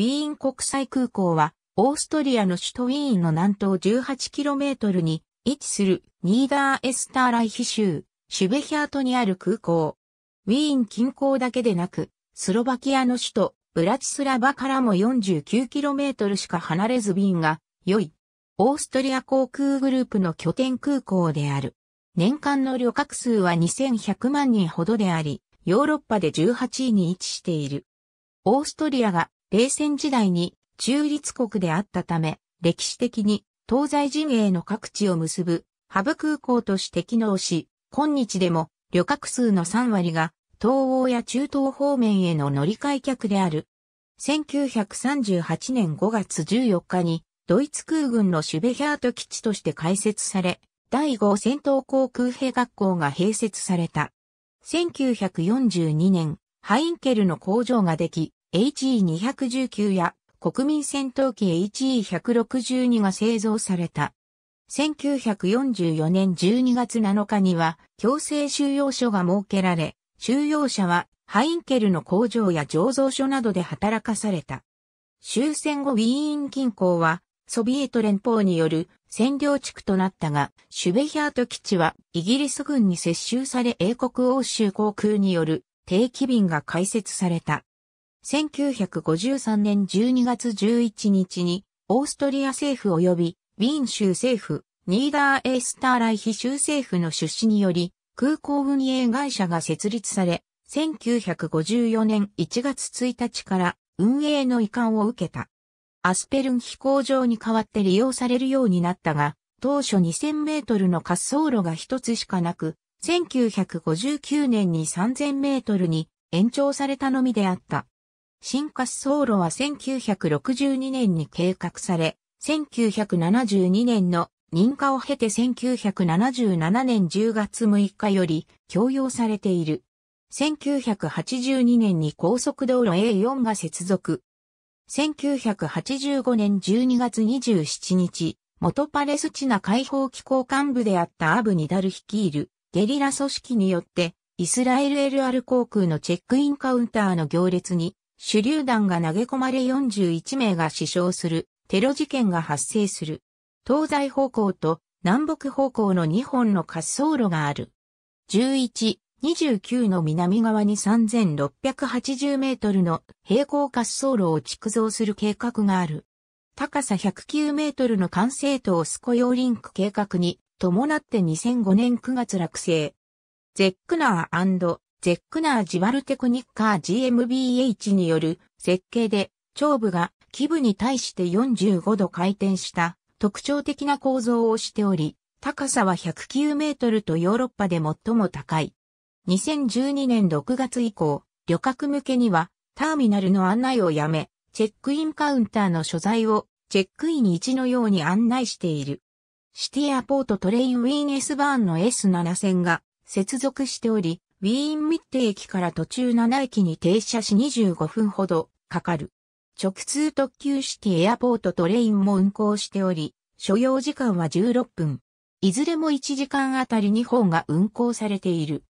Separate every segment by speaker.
Speaker 1: ウィーン国際空港は、オーストリアの首都ウィーンの南東 18km に位置するニーダーエスターライヒ州、シュベヒャートにある空港。ウィーン近郊だけでなく、スロバキアの首都ブラチスラバからも 49km しか離れず便が良い。オーストリア航空グループの拠点空港である。年間の旅客数は2100万人ほどであり、ヨーロッパで18位に位置している。オーストリアが冷戦時代に中立国であったため、歴史的に東西陣営の各地を結ぶハブ空港として機能し、今日でも旅客数の3割が東欧や中東方面への乗り換え客である。1938年5月14日にドイツ空軍のシュベヒャート基地として開設され、第5戦闘航空兵学校が併設された。1942年、ハインケルの工場ができ、HE219 や国民戦闘機 HE162 が製造された。1944年12月7日には強制収容所が設けられ、収容者はハインケルの工場や醸造所などで働かされた。終戦後ウィーン近郊はソビエト連邦による占領地区となったが、シュベヒャート基地はイギリス軍に接収され英国欧州航空による定期便が開設された。1953年12月11日に、オーストリア政府及び、ウィーン州政府、ニーダーエースターライヒ州政府の出資により、空港運営会社が設立され、1954年1月1日から運営の移管を受けた。アスペルン飛行場に代わって利用されるようになったが、当初2000メートルの滑走路が一つしかなく、1959年に3000メートルに延長されたのみであった。新滑走路は1962年に計画され、1972年の認可を経て1977年10月6日より供用されている。1982年に高速道路 A4 が接続。1985年12月27日、元パレスチナ解放機構幹部であったアブ・ニダル率いるゲリラ組織によってイスラエル LR 航空のチェックインカウンターの行列に手榴弾が投げ込まれ41名が死傷するテロ事件が発生する。東西方向と南北方向の2本の滑走路がある。11、29の南側に3680メートルの平行滑走路を築造する計画がある。高さ109メートルの完成塔スコヨーリンク計画に伴って2005年9月落成。ゼックナーゼックナー・ジバルテクニッカー GmbH による設計で、頂部が基部に対して45度回転した特徴的な構造をしており、高さは109メートルとヨーロッパで最も高い。2012年6月以降、旅客向けにはターミナルの案内をやめ、チェックインカウンターの所在をチェックイン1のように案内している。シティアポートトレインウィーン S バーンの S7 線が接続しており、ウィーンミッテ駅から途中7駅に停車し25分ほどかかる。直通特急シティエアポートトレインも運行しており、所要時間は16分。いずれも1時間あたり2本が運行されている。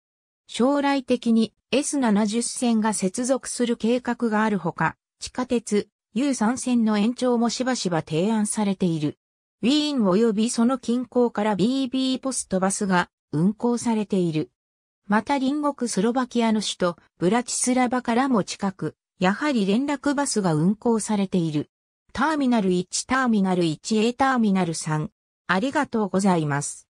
Speaker 1: 将来的に S70 線が接続する計画があるほか、地下鉄 U3 線の延長もしばしば提案されている。ウィーン及びその近郊から BB ポストバスが運行されている。また隣国スロバキアの首都、ブラチスラバからも近く、やはり連絡バスが運行されている。ターミナル1、ターミナル 1A、ターミナル3。ありがとうございます。